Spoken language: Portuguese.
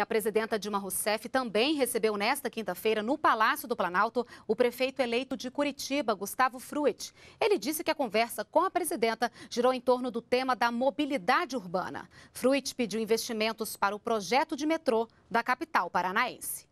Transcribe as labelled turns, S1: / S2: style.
S1: a presidenta Dilma Rousseff também recebeu nesta quinta-feira, no Palácio do Planalto, o prefeito eleito de Curitiba, Gustavo Fruit. Ele disse que a conversa com a presidenta girou em torno do tema da mobilidade urbana. Fruit pediu investimentos para o projeto de metrô da capital paranaense.